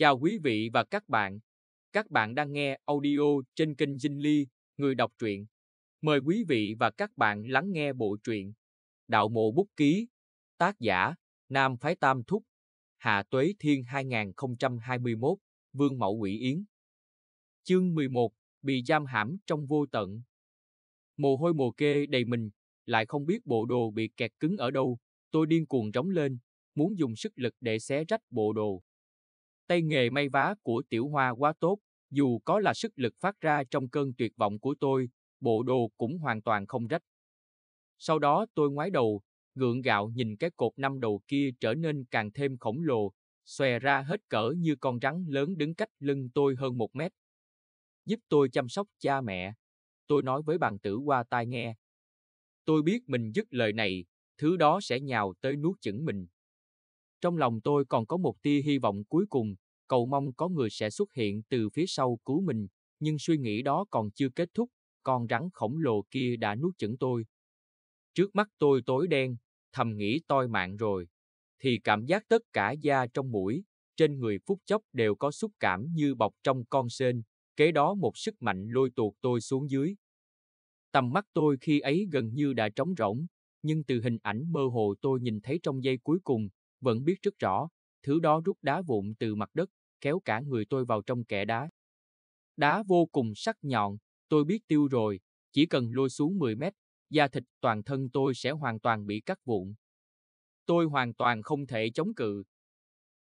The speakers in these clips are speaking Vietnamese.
Chào quý vị và các bạn. Các bạn đang nghe audio trên kênh Dinh Ly, người đọc truyện. Mời quý vị và các bạn lắng nghe bộ truyện Đạo Mộ Bút Ký, tác giả Nam Phái Tam Thúc, Hạ Tuế Thiên 2021, Vương Mậu Quỷ Yến. Chương 11, bị giam hãm trong vô tận. Mồ hôi mồ kê đầy mình, lại không biết bộ đồ bị kẹt cứng ở đâu, tôi điên cuồng rống lên, muốn dùng sức lực để xé rách bộ đồ tay nghề may vá của tiểu hoa quá tốt, dù có là sức lực phát ra trong cơn tuyệt vọng của tôi, bộ đồ cũng hoàn toàn không rách. Sau đó tôi ngoái đầu, gượng gạo nhìn cái cột năm đầu kia trở nên càng thêm khổng lồ, xòe ra hết cỡ như con rắn lớn đứng cách lưng tôi hơn một mét. Giúp tôi chăm sóc cha mẹ, tôi nói với bàn tử qua tai nghe. Tôi biết mình dứt lời này, thứ đó sẽ nhào tới nuốt chửng mình. Trong lòng tôi còn có một tia hy vọng cuối cùng, cầu mong có người sẽ xuất hiện từ phía sau cứu mình, nhưng suy nghĩ đó còn chưa kết thúc, con rắn khổng lồ kia đã nuốt chửng tôi. Trước mắt tôi tối đen, thầm nghĩ toi mạng rồi, thì cảm giác tất cả da trong mũi, trên người phút chốc đều có xúc cảm như bọc trong con sên, kế đó một sức mạnh lôi tuột tôi xuống dưới. Tầm mắt tôi khi ấy gần như đã trống rỗng, nhưng từ hình ảnh mơ hồ tôi nhìn thấy trong giây cuối cùng, vẫn biết rất rõ, thứ đó rút đá vụn từ mặt đất, kéo cả người tôi vào trong kẽ đá. Đá vô cùng sắc nhọn, tôi biết tiêu rồi, chỉ cần lôi xuống 10 mét, da thịt toàn thân tôi sẽ hoàn toàn bị cắt vụn. Tôi hoàn toàn không thể chống cự.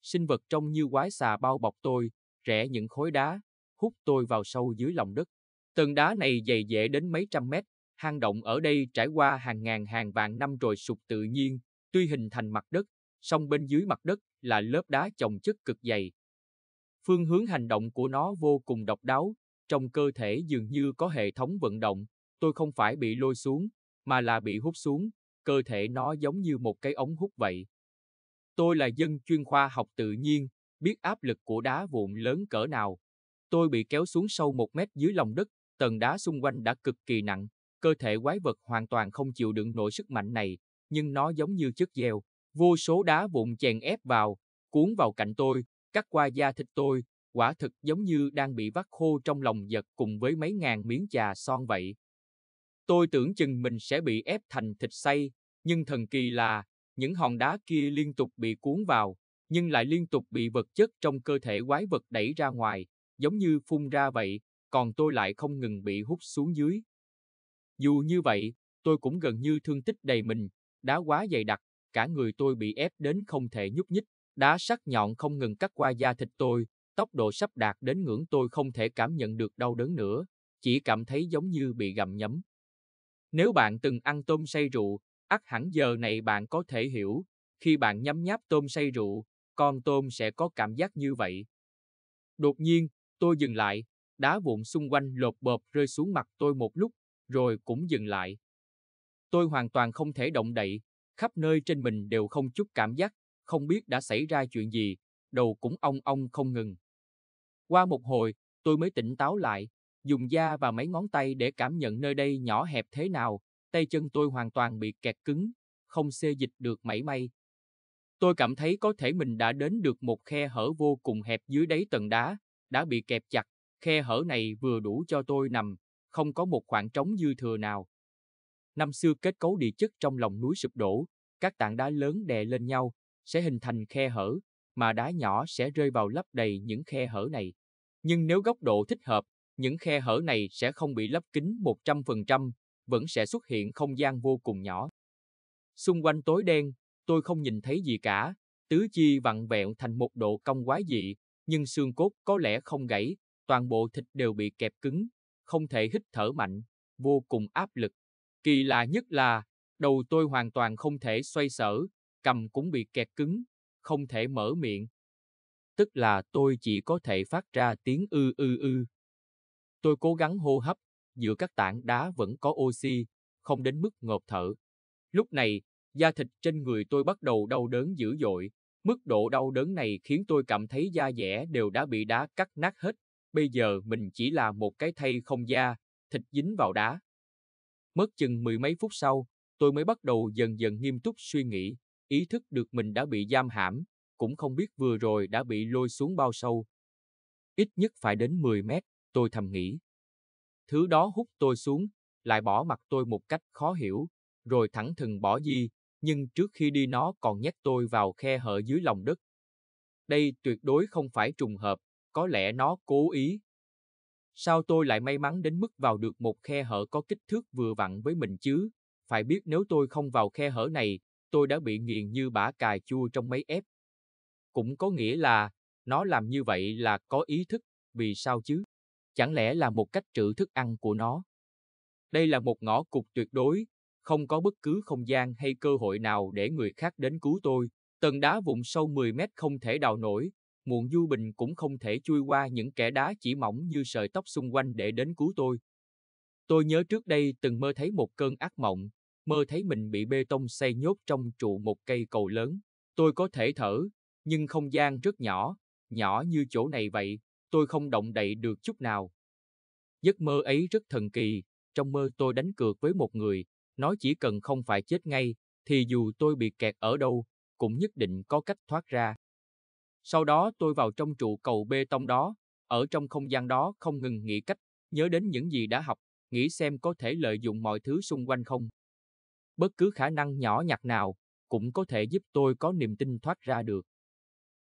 Sinh vật trông như quái xà bao bọc tôi, rẽ những khối đá, hút tôi vào sâu dưới lòng đất. Tầng đá này dày dễ đến mấy trăm mét, hang động ở đây trải qua hàng ngàn hàng vạn năm rồi sụp tự nhiên, tuy hình thành mặt đất, song bên dưới mặt đất là lớp đá chồng chất cực dày, Phương hướng hành động của nó vô cùng độc đáo, trong cơ thể dường như có hệ thống vận động, tôi không phải bị lôi xuống, mà là bị hút xuống, cơ thể nó giống như một cái ống hút vậy. Tôi là dân chuyên khoa học tự nhiên, biết áp lực của đá vụn lớn cỡ nào. Tôi bị kéo xuống sâu một mét dưới lòng đất, tầng đá xung quanh đã cực kỳ nặng, cơ thể quái vật hoàn toàn không chịu đựng nổi sức mạnh này, nhưng nó giống như chất dèo, vô số đá vụn chèn ép vào, cuốn vào cạnh tôi, cắt qua da thịt tôi, quả thực giống như đang bị vắt khô trong lòng giật cùng với mấy ngàn miếng trà son vậy. Tôi tưởng chừng mình sẽ bị ép thành thịt xay, nhưng thần kỳ là, những hòn đá kia liên tục bị cuốn vào, nhưng lại liên tục bị vật chất trong cơ thể quái vật đẩy ra ngoài, giống như phun ra vậy, còn tôi lại không ngừng bị hút xuống dưới. Dù như vậy, tôi cũng gần như thương tích đầy mình, đá quá dày đặc, cả người tôi bị ép đến không thể nhúc nhích, Đá sắc nhọn không ngừng cắt qua da thịt tôi, tốc độ sắp đạt đến ngưỡng tôi không thể cảm nhận được đau đớn nữa, chỉ cảm thấy giống như bị gặm nhấm. Nếu bạn từng ăn tôm say rượu, ắt hẳn giờ này bạn có thể hiểu, khi bạn nhấm nháp tôm say rượu, con tôm sẽ có cảm giác như vậy. Đột nhiên, tôi dừng lại, đá vụn xung quanh lột bộp rơi xuống mặt tôi một lúc, rồi cũng dừng lại. Tôi hoàn toàn không thể động đậy, khắp nơi trên mình đều không chút cảm giác, không biết đã xảy ra chuyện gì, đầu cũng ong ong không ngừng. Qua một hồi, tôi mới tỉnh táo lại, dùng da và mấy ngón tay để cảm nhận nơi đây nhỏ hẹp thế nào, tay chân tôi hoàn toàn bị kẹt cứng, không xê dịch được mảy may. Tôi cảm thấy có thể mình đã đến được một khe hở vô cùng hẹp dưới đáy tầng đá, đã bị kẹp chặt, khe hở này vừa đủ cho tôi nằm, không có một khoảng trống dư thừa nào. Năm xưa kết cấu địa chất trong lòng núi sụp đổ, các tảng đá lớn đè lên nhau, sẽ hình thành khe hở, mà đá nhỏ sẽ rơi vào lấp đầy những khe hở này. Nhưng nếu góc độ thích hợp, những khe hở này sẽ không bị lấp kín 100%, vẫn sẽ xuất hiện không gian vô cùng nhỏ. Xung quanh tối đen, tôi không nhìn thấy gì cả, tứ chi vặn vẹo thành một độ cong quái dị, nhưng xương cốt có lẽ không gãy, toàn bộ thịt đều bị kẹp cứng, không thể hít thở mạnh, vô cùng áp lực. Kỳ lạ nhất là, đầu tôi hoàn toàn không thể xoay sở, cầm cũng bị kẹt cứng, không thể mở miệng. Tức là tôi chỉ có thể phát ra tiếng ư ư ư. Tôi cố gắng hô hấp, giữa các tảng đá vẫn có oxy, không đến mức ngộp thở. Lúc này, da thịt trên người tôi bắt đầu đau đớn dữ dội. Mức độ đau đớn này khiến tôi cảm thấy da dẻ đều đã bị đá cắt nát hết. Bây giờ mình chỉ là một cái thây không da, thịt dính vào đá. Mất chừng mười mấy phút sau, tôi mới bắt đầu dần dần nghiêm túc suy nghĩ, ý thức được mình đã bị giam hãm, cũng không biết vừa rồi đã bị lôi xuống bao sâu. Ít nhất phải đến 10 mét, tôi thầm nghĩ. Thứ đó hút tôi xuống, lại bỏ mặt tôi một cách khó hiểu, rồi thẳng thừng bỏ di, nhưng trước khi đi nó còn nhét tôi vào khe hở dưới lòng đất. Đây tuyệt đối không phải trùng hợp, có lẽ nó cố ý. Sao tôi lại may mắn đến mức vào được một khe hở có kích thước vừa vặn với mình chứ? Phải biết nếu tôi không vào khe hở này tôi đã bị nghiền như bả cài chua trong mấy ép. Cũng có nghĩa là, nó làm như vậy là có ý thức, vì sao chứ? Chẳng lẽ là một cách trữ thức ăn của nó? Đây là một ngõ cụt tuyệt đối, không có bất cứ không gian hay cơ hội nào để người khác đến cứu tôi. Tầng đá vùng sâu 10 mét không thể đào nổi, muộn du bình cũng không thể chui qua những kẻ đá chỉ mỏng như sợi tóc xung quanh để đến cứu tôi. Tôi nhớ trước đây từng mơ thấy một cơn ác mộng, mơ thấy mình bị bê tông xây nhốt trong trụ một cây cầu lớn. Tôi có thể thở, nhưng không gian rất nhỏ, nhỏ như chỗ này vậy, tôi không động đậy được chút nào. Giấc mơ ấy rất thần kỳ, trong mơ tôi đánh cược với một người, nói chỉ cần không phải chết ngay, thì dù tôi bị kẹt ở đâu, cũng nhất định có cách thoát ra. Sau đó tôi vào trong trụ cầu bê tông đó, ở trong không gian đó không ngừng nghĩ cách, nhớ đến những gì đã học, nghĩ xem có thể lợi dụng mọi thứ xung quanh không bất cứ khả năng nhỏ nhặt nào cũng có thể giúp tôi có niềm tin thoát ra được.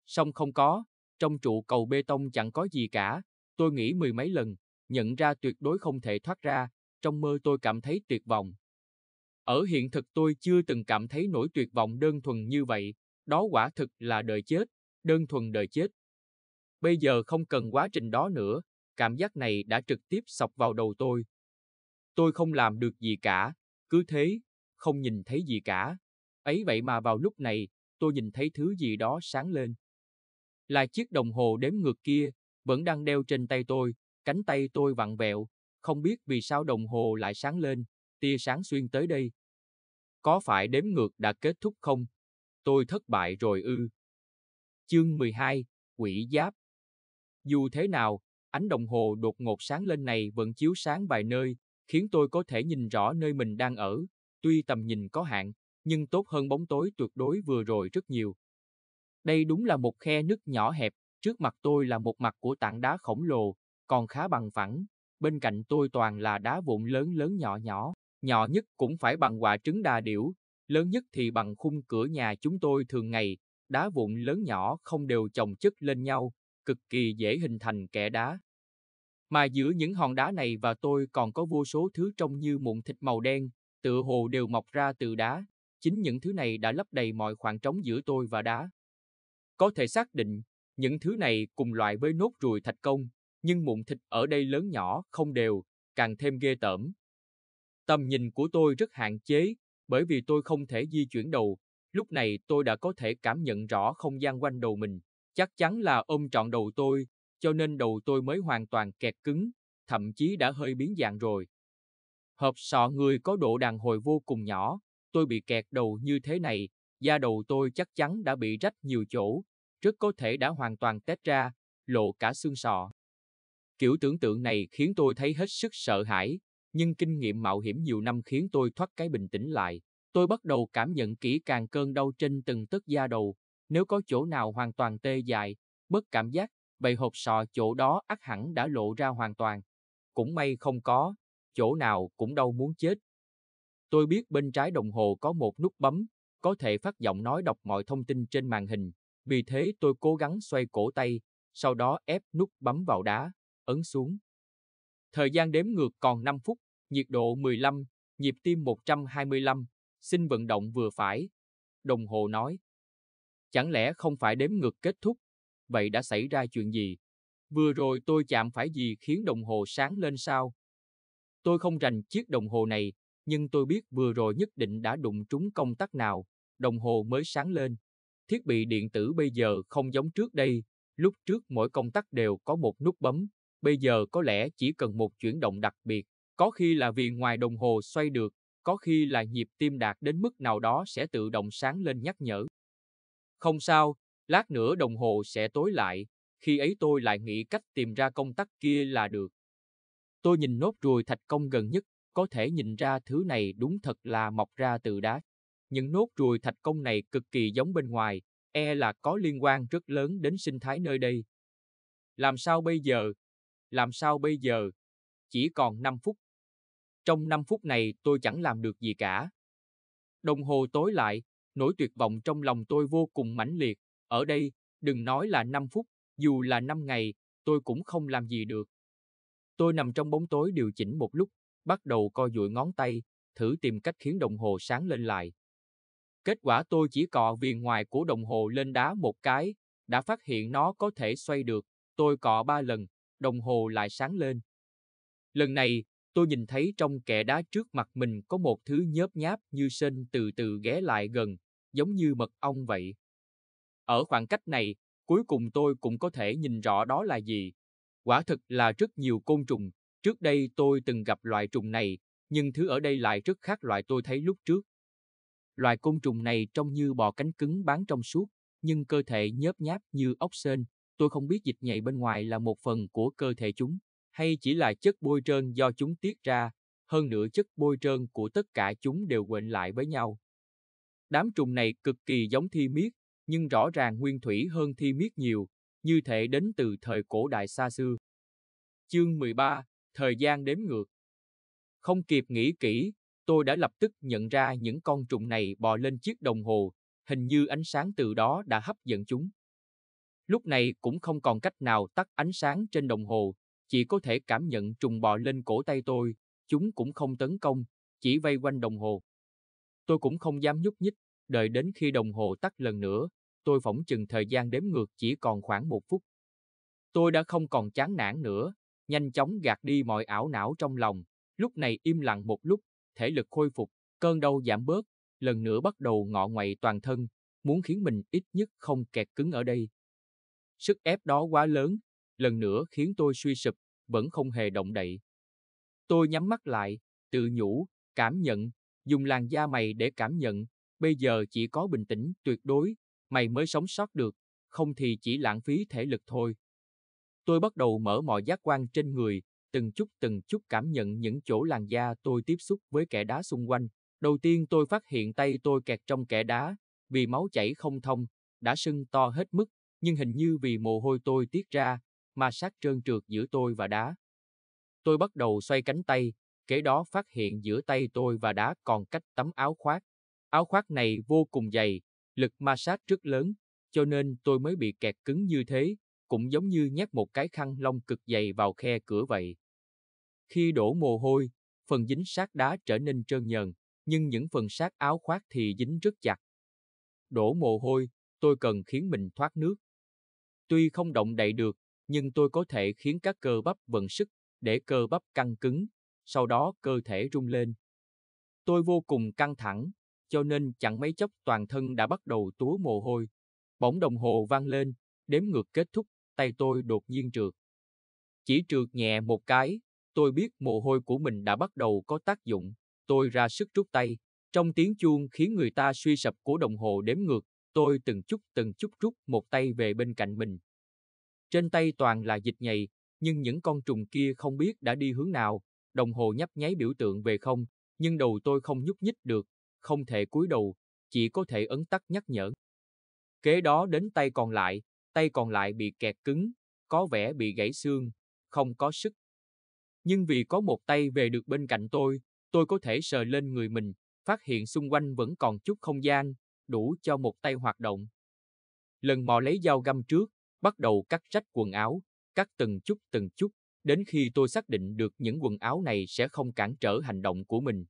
Song không có, trong trụ cầu bê tông chẳng có gì cả, tôi nghĩ mười mấy lần, nhận ra tuyệt đối không thể thoát ra, trong mơ tôi cảm thấy tuyệt vọng. Ở hiện thực tôi chưa từng cảm thấy nỗi tuyệt vọng đơn thuần như vậy, đó quả thực là đời chết, đơn thuần đời chết. Bây giờ không cần quá trình đó nữa, cảm giác này đã trực tiếp sọc vào đầu tôi. Tôi không làm được gì cả, cứ thế, không nhìn thấy gì cả. Ấy vậy mà vào lúc này, tôi nhìn thấy thứ gì đó sáng lên. Là chiếc đồng hồ đếm ngược kia, vẫn đang đeo trên tay tôi, cánh tay tôi vặn vẹo, không biết vì sao đồng hồ lại sáng lên, tia sáng xuyên tới đây. Có phải đếm ngược đã kết thúc không? Tôi thất bại rồi ư. Chương 12, Quỷ Giáp Dù thế nào, ánh đồng hồ đột ngột sáng lên này vẫn chiếu sáng vài nơi, khiến tôi có thể nhìn rõ nơi mình đang ở, Tuy tầm nhìn có hạn, nhưng tốt hơn bóng tối tuyệt đối vừa rồi rất nhiều. Đây đúng là một khe nứt nhỏ hẹp, trước mặt tôi là một mặt của tảng đá khổng lồ, còn khá bằng phẳng, bên cạnh tôi toàn là đá vụn lớn lớn nhỏ nhỏ, nhỏ nhất cũng phải bằng quả trứng đà điểu, lớn nhất thì bằng khung cửa nhà chúng tôi thường ngày, đá vụn lớn nhỏ không đều chồng chất lên nhau, cực kỳ dễ hình thành kẻ đá. Mà giữa những hòn đá này và tôi còn có vô số thứ trông như mụn thịt màu đen, tựa hồ đều mọc ra từ đá, chính những thứ này đã lấp đầy mọi khoảng trống giữa tôi và đá. Có thể xác định, những thứ này cùng loại với nốt ruồi thạch công, nhưng mụn thịt ở đây lớn nhỏ không đều, càng thêm ghê tởm. Tầm nhìn của tôi rất hạn chế, bởi vì tôi không thể di chuyển đầu, lúc này tôi đã có thể cảm nhận rõ không gian quanh đầu mình, chắc chắn là ôm trọn đầu tôi, cho nên đầu tôi mới hoàn toàn kẹt cứng, thậm chí đã hơi biến dạng rồi. Hộp sọ người có độ đàn hồi vô cùng nhỏ, tôi bị kẹt đầu như thế này, da đầu tôi chắc chắn đã bị rách nhiều chỗ, rất có thể đã hoàn toàn tét ra, lộ cả xương sọ. Kiểu tưởng tượng này khiến tôi thấy hết sức sợ hãi, nhưng kinh nghiệm mạo hiểm nhiều năm khiến tôi thoát cái bình tĩnh lại. Tôi bắt đầu cảm nhận kỹ càng cơn đau trên từng tấc da đầu, nếu có chỗ nào hoàn toàn tê dại, bất cảm giác, bầy hộp sọ chỗ đó ắt hẳn đã lộ ra hoàn toàn. Cũng may không có, chỗ nào cũng đau muốn chết. Tôi biết bên trái đồng hồ có một nút bấm, có thể phát giọng nói đọc mọi thông tin trên màn hình, vì thế tôi cố gắng xoay cổ tay, sau đó ép nút bấm vào đá, ấn xuống. Thời gian đếm ngược còn 5 phút, nhiệt độ 15, nhịp tim 125, xin vận động vừa phải. Đồng hồ nói. Chẳng lẽ không phải đếm ngược kết thúc? Vậy đã xảy ra chuyện gì? Vừa rồi tôi chạm phải gì khiến đồng hồ sáng lên sao? Tôi không rành chiếc đồng hồ này, nhưng tôi biết vừa rồi nhất định đã đụng trúng công tắc nào, đồng hồ mới sáng lên. Thiết bị điện tử bây giờ không giống trước đây, lúc trước mỗi công tắc đều có một nút bấm, bây giờ có lẽ chỉ cần một chuyển động đặc biệt, có khi là vì ngoài đồng hồ xoay được, có khi là nhịp tim đạt đến mức nào đó sẽ tự động sáng lên nhắc nhở. Không sao, lát nữa đồng hồ sẽ tối lại, khi ấy tôi lại nghĩ cách tìm ra công tắc kia là được. Tôi nhìn nốt ruồi thạch công gần nhất, có thể nhìn ra thứ này đúng thật là mọc ra từ đá. Những nốt ruồi thạch công này cực kỳ giống bên ngoài, e là có liên quan rất lớn đến sinh thái nơi đây. Làm sao bây giờ? Làm sao bây giờ? Chỉ còn 5 phút. Trong 5 phút này tôi chẳng làm được gì cả. Đồng hồ tối lại, nỗi tuyệt vọng trong lòng tôi vô cùng mãnh liệt. Ở đây, đừng nói là 5 phút, dù là 5 ngày, tôi cũng không làm gì được. Tôi nằm trong bóng tối điều chỉnh một lúc, bắt đầu co duỗi ngón tay, thử tìm cách khiến đồng hồ sáng lên lại. Kết quả tôi chỉ cọ viền ngoài của đồng hồ lên đá một cái, đã phát hiện nó có thể xoay được. Tôi cọ ba lần, đồng hồ lại sáng lên. Lần này, tôi nhìn thấy trong kẻ đá trước mặt mình có một thứ nhớp nháp như sên từ từ ghé lại gần, giống như mật ong vậy. Ở khoảng cách này, cuối cùng tôi cũng có thể nhìn rõ đó là gì, Quả thực là rất nhiều côn trùng, trước đây tôi từng gặp loại trùng này, nhưng thứ ở đây lại rất khác loại tôi thấy lúc trước. Loài côn trùng này trông như bò cánh cứng bán trong suốt, nhưng cơ thể nhớp nháp như ốc sên, tôi không biết dịch nhầy bên ngoài là một phần của cơ thể chúng, hay chỉ là chất bôi trơn do chúng tiết ra, hơn nữa chất bôi trơn của tất cả chúng đều quện lại với nhau. Đám trùng này cực kỳ giống thi miết, nhưng rõ ràng nguyên thủy hơn thi miết nhiều, như thể đến từ thời cổ đại xa xưa. Chương 13, thời gian đếm ngược. Không kịp nghĩ kỹ, tôi đã lập tức nhận ra những con trùng này bò lên chiếc đồng hồ, hình như ánh sáng từ đó đã hấp dẫn chúng. Lúc này cũng không còn cách nào tắt ánh sáng trên đồng hồ, chỉ có thể cảm nhận trùng bò lên cổ tay tôi, chúng cũng không tấn công, chỉ vây quanh đồng hồ. Tôi cũng không dám nhúc nhích, đợi đến khi đồng hồ tắt lần nữa, tôi phỏng chừng thời gian đếm ngược chỉ còn khoảng một phút. Tôi đã không còn chán nản nữa, nhanh chóng gạt đi mọi ảo não trong lòng, lúc này im lặng một lúc, thể lực khôi phục, cơn đau giảm bớt, lần nữa bắt đầu ngọ ngoại toàn thân, muốn khiến mình ít nhất không kẹt cứng ở đây. Sức ép đó quá lớn, lần nữa khiến tôi suy sụp, vẫn không hề động đậy. Tôi nhắm mắt lại, tự nhủ, cảm nhận, dùng làn da mày để cảm nhận, bây giờ chỉ có bình tĩnh tuyệt đối, mày mới sống sót được, không thì chỉ lãng phí thể lực thôi. Tôi bắt đầu mở mọi giác quan trên người, từng chút từng chút cảm nhận những chỗ làn da tôi tiếp xúc với kẻ đá xung quanh. Đầu tiên tôi phát hiện tay tôi kẹt trong kẻ đá, vì máu chảy không thông, đã sưng to hết mức, nhưng hình như vì mồ hôi tôi tiết ra, mà sát trơn trượt giữa tôi và đá. Tôi bắt đầu xoay cánh tay, kế đó phát hiện giữa tay tôi và đá còn cách tấm áo khoác. Áo khoác này vô cùng dày, lực ma sát rất lớn, cho nên tôi mới bị kẹt cứng như thế, cũng giống như nhét một cái khăn lông cực dày vào khe cửa vậy. Khi đổ mồ hôi, phần dính sát đá trở nên trơn nhờn, nhưng những phần sát áo khoác thì dính rất chặt. Đổ mồ hôi, tôi cần khiến mình thoát nước. Tuy không động đậy được, nhưng tôi có thể khiến các cơ bắp vận sức để cơ bắp căng cứng, sau đó cơ thể rung lên. Tôi vô cùng căng thẳng, cho nên chẳng mấy chốc toàn thân đã bắt đầu túa mồ hôi. Bỗng đồng hồ vang lên, đếm ngược kết thúc, tay tôi đột nhiên trượt. Chỉ trượt nhẹ một cái, tôi biết mồ hôi của mình đã bắt đầu có tác dụng, tôi ra sức rút tay. Trong tiếng chuông khiến người ta suy sập của đồng hồ đếm ngược, tôi từng chút từng chút rút một tay về bên cạnh mình. Trên tay toàn là dịch nhầy, nhưng những con trùng kia không biết đã đi hướng nào, đồng hồ nhấp nháy biểu tượng về không, nhưng đầu tôi không nhúc nhích được, không thể cúi đầu, chỉ có thể ấn tắt nhắc nhở. Kế đó đến tay còn lại, tay còn lại bị kẹt cứng, có vẻ bị gãy xương, không có sức. Nhưng vì có một tay về được bên cạnh tôi, tôi có thể sờ lên người mình, phát hiện xung quanh vẫn còn chút không gian, đủ cho một tay hoạt động. Lần mò lấy dao găm trước, bắt đầu cắt rách quần áo, cắt từng chút từng chút, đến khi tôi xác định được những quần áo này sẽ không cản trở hành động của mình,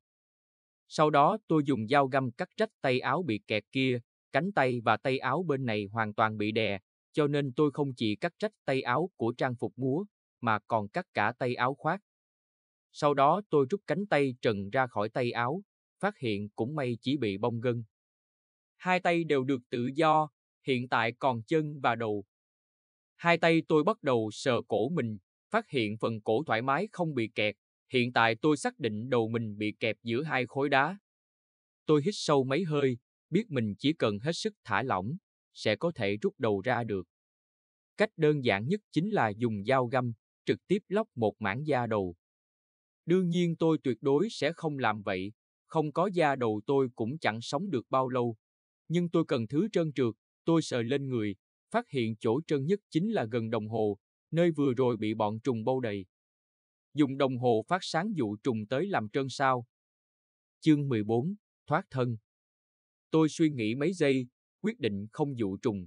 sau đó tôi dùng dao găm cắt rách tay áo bị kẹt kia, cánh tay và tay áo bên này hoàn toàn bị đè, cho nên tôi không chỉ cắt rách tay áo của trang phục múa, mà còn cắt cả tay áo khoác. Sau đó tôi rút cánh tay trần ra khỏi tay áo, phát hiện cũng may chỉ bị bong gân. Hai tay đều được tự do, hiện tại còn chân và đầu. Hai tay tôi bắt đầu sờ cổ mình, phát hiện phần cổ thoải mái không bị kẹt, Hiện tại tôi xác định đầu mình bị kẹp giữa hai khối đá. Tôi hít sâu mấy hơi, biết mình chỉ cần hết sức thả lỏng, sẽ có thể rút đầu ra được. Cách đơn giản nhất chính là dùng dao găm, trực tiếp lóc một mảng da đầu. Đương nhiên tôi tuyệt đối sẽ không làm vậy, không có da đầu tôi cũng chẳng sống được bao lâu. Nhưng tôi cần thứ trơn trượt, tôi sờ lên người, phát hiện chỗ trơn nhất chính là gần đồng hồ, nơi vừa rồi bị bọn trùng bao đầy dùng đồng hồ phát sáng dụ trùng tới làm trơn sao. Chương 14, thoát thân. Tôi suy nghĩ mấy giây, quyết định không dụ trùng.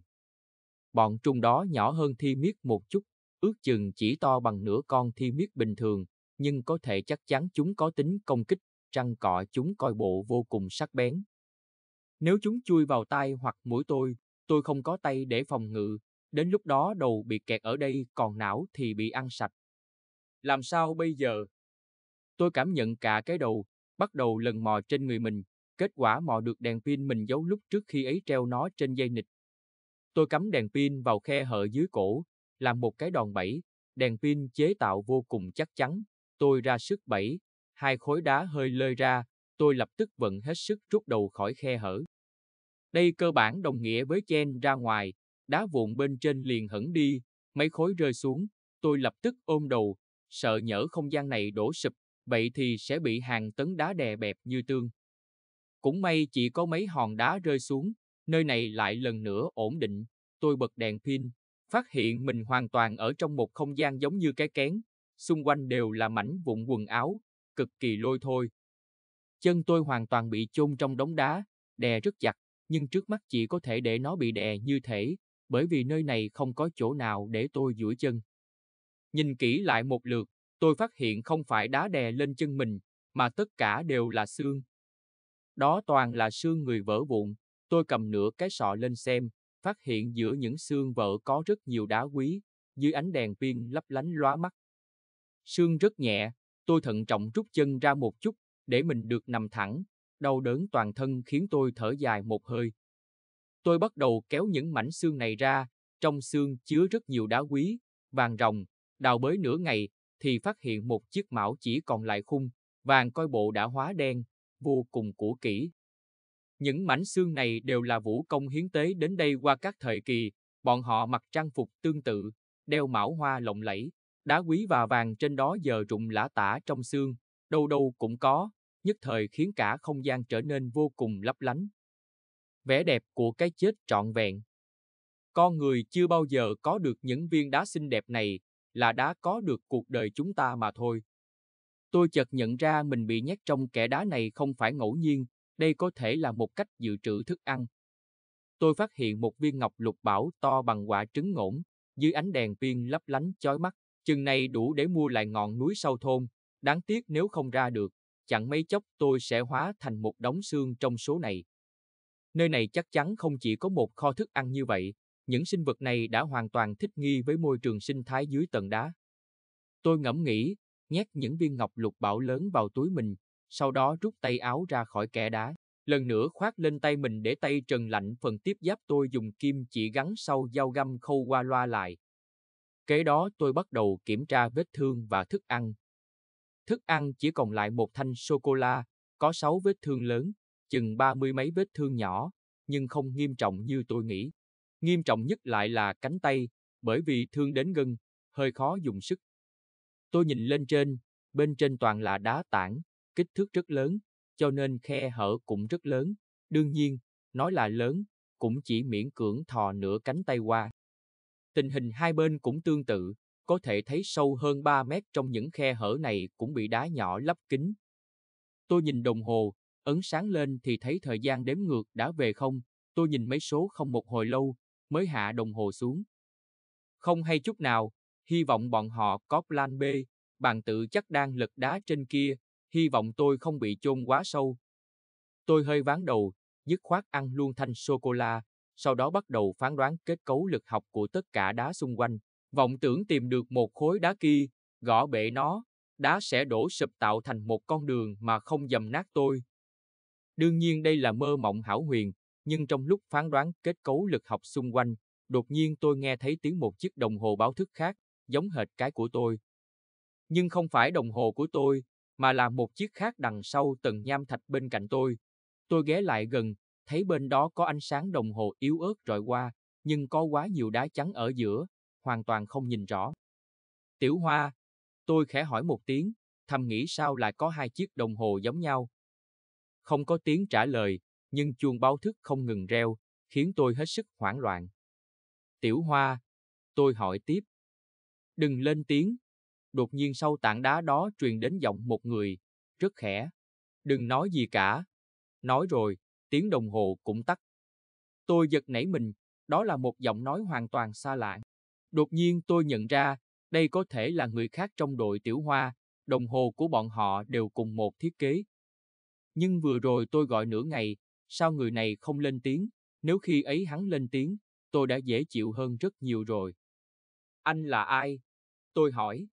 Bọn trùng đó nhỏ hơn thi miết một chút, ước chừng chỉ to bằng nửa con thi miết bình thường, nhưng có thể chắc chắn chúng có tính công kích, răng cọ chúng coi bộ vô cùng sắc bén. Nếu chúng chui vào tai hoặc mũi tôi, tôi không có tay để phòng ngự, đến lúc đó đầu bị kẹt ở đây còn não thì bị ăn sạch. Làm sao bây giờ? Tôi cảm nhận cả cái đầu, bắt đầu lần mò trên người mình, kết quả mò được đèn pin mình giấu lúc trước khi ấy treo nó trên dây nịch. Tôi cắm đèn pin vào khe hở dưới cổ, làm một cái đòn bẩy, đèn pin chế tạo vô cùng chắc chắn, tôi ra sức bẩy, hai khối đá hơi lơi ra, tôi lập tức vận hết sức rút đầu khỏi khe hở. Đây cơ bản đồng nghĩa với chen ra ngoài, đá vụn bên trên liền hẳn đi, mấy khối rơi xuống, tôi lập tức ôm đầu, sợ nhỡ không gian này đổ sụp, vậy thì sẽ bị hàng tấn đá đè bẹp như tương. Cũng may chỉ có mấy hòn đá rơi xuống, nơi này lại lần nữa ổn định, tôi bật đèn pin, phát hiện mình hoàn toàn ở trong một không gian giống như cái kén, xung quanh đều là mảnh vụn quần áo, cực kỳ lôi thôi. Chân tôi hoàn toàn bị chôn trong đống đá, đè rất chặt, nhưng trước mắt chỉ có thể để nó bị đè như thế, bởi vì nơi này không có chỗ nào để tôi duỗi chân. Nhìn kỹ lại một lượt, tôi phát hiện không phải đá đè lên chân mình, mà tất cả đều là xương. Đó toàn là xương người vỡ vụn, tôi cầm nửa cái sọ lên xem, phát hiện giữa những xương vỡ có rất nhiều đá quý, dưới ánh đèn pin lấp lánh lóa mắt. Xương rất nhẹ, tôi thận trọng rút chân ra một chút, để mình được nằm thẳng, đau đớn toàn thân khiến tôi thở dài một hơi. Tôi bắt đầu kéo những mảnh xương này ra, trong xương chứa rất nhiều đá quý, vàng rồng. Đào bới nửa ngày thì phát hiện một chiếc mão chỉ còn lại khung, vàng coi bộ đã hóa đen, vô cùng cũ kỹ. Những mảnh xương này đều là vũ công hiến tế đến đây qua các thời kỳ, bọn họ mặc trang phục tương tự, đeo mão hoa lộng lẫy, đá quý và vàng trên đó giờ rụng lã tả trong xương, đâu đâu cũng có, nhất thời khiến cả không gian trở nên vô cùng lấp lánh. Vẻ đẹp của cái chết trọn vẹn. Con người chưa bao giờ có được những viên đá xinh đẹp này, là đã có được cuộc đời chúng ta mà thôi. Tôi chợt nhận ra mình bị nhét trong kẻ đá này không phải ngẫu nhiên, đây có thể là một cách dự trữ thức ăn. Tôi phát hiện một viên ngọc lục bảo to bằng quả trứng ngỗng, dưới ánh đèn viên lấp lánh chói mắt, chừng này đủ để mua lại ngọn núi sau thôn, đáng tiếc nếu không ra được, chẳng mấy chốc tôi sẽ hóa thành một đống xương trong số này. Nơi này chắc chắn không chỉ có một kho thức ăn như vậy, những sinh vật này đã hoàn toàn thích nghi với môi trường sinh thái dưới tầng đá. Tôi ngẫm nghĩ, nhét những viên ngọc lục bảo lớn vào túi mình, sau đó rút tay áo ra khỏi kẻ đá. Lần nữa khoác lên tay mình để tay trần lạnh phần tiếp giáp tôi dùng kim chỉ gắn sau dao găm khâu qua loa lại. Kế đó tôi bắt đầu kiểm tra vết thương và thức ăn. Thức ăn chỉ còn lại một thanh sô-cô-la, có sáu vết thương lớn, chừng ba mươi mấy vết thương nhỏ, nhưng không nghiêm trọng như tôi nghĩ. Nghiêm trọng nhất lại là cánh tay, bởi vì thương đến gân, hơi khó dùng sức. Tôi nhìn lên trên, bên trên toàn là đá tảng, kích thước rất lớn, cho nên khe hở cũng rất lớn. Đương nhiên, nói là lớn, cũng chỉ miễn cưỡng thò nửa cánh tay qua. Tình hình hai bên cũng tương tự, có thể thấy sâu hơn 3 mét trong những khe hở này cũng bị đá nhỏ lấp kín. Tôi nhìn đồng hồ, ấn sáng lên thì thấy thời gian đếm ngược đã về không, tôi nhìn mấy số không một hồi lâu, mới hạ đồng hồ xuống. Không hay chút nào, hy vọng bọn họ có plan B, Bạn tự chắc đang lật đá trên kia, hy vọng tôi không bị chôn quá sâu. Tôi hơi ván đầu, dứt khoát ăn luôn thanh sô-cô-la, sau đó bắt đầu phán đoán kết cấu lực học của tất cả đá xung quanh. Vọng tưởng tìm được một khối đá kia, gõ bể nó, đá sẽ đổ sụp tạo thành một con đường mà không dầm nát tôi. Đương nhiên đây là mơ mộng hảo huyền, nhưng trong lúc phán đoán kết cấu lực học xung quanh, đột nhiên tôi nghe thấy tiếng một chiếc đồng hồ báo thức khác, giống hệt cái của tôi. Nhưng không phải đồng hồ của tôi, mà là một chiếc khác đằng sau tầng nham thạch bên cạnh tôi. Tôi ghé lại gần, thấy bên đó có ánh sáng đồng hồ yếu ớt rọi qua, nhưng có quá nhiều đá trắng ở giữa, hoàn toàn không nhìn rõ. Tiểu Hoa, tôi khẽ hỏi một tiếng, thầm nghĩ sao lại có hai chiếc đồng hồ giống nhau. Không có tiếng trả lời, nhưng chuông báo thức không ngừng reo, khiến tôi hết sức hoảng loạn. Tiểu Hoa, tôi hỏi tiếp. Đừng lên tiếng. Đột nhiên sau tảng đá đó truyền đến giọng một người, rất khẽ. Đừng nói gì cả. Nói rồi, tiếng đồng hồ cũng tắt. Tôi giật nảy mình, đó là một giọng nói hoàn toàn xa lạ. Đột nhiên tôi nhận ra, đây có thể là người khác trong đội Tiểu Hoa, đồng hồ của bọn họ đều cùng một thiết kế. Nhưng vừa rồi tôi gọi nửa ngày, sao người này không lên tiếng, nếu khi ấy hắn lên tiếng, tôi đã dễ chịu hơn rất nhiều rồi. Anh là ai? Tôi hỏi.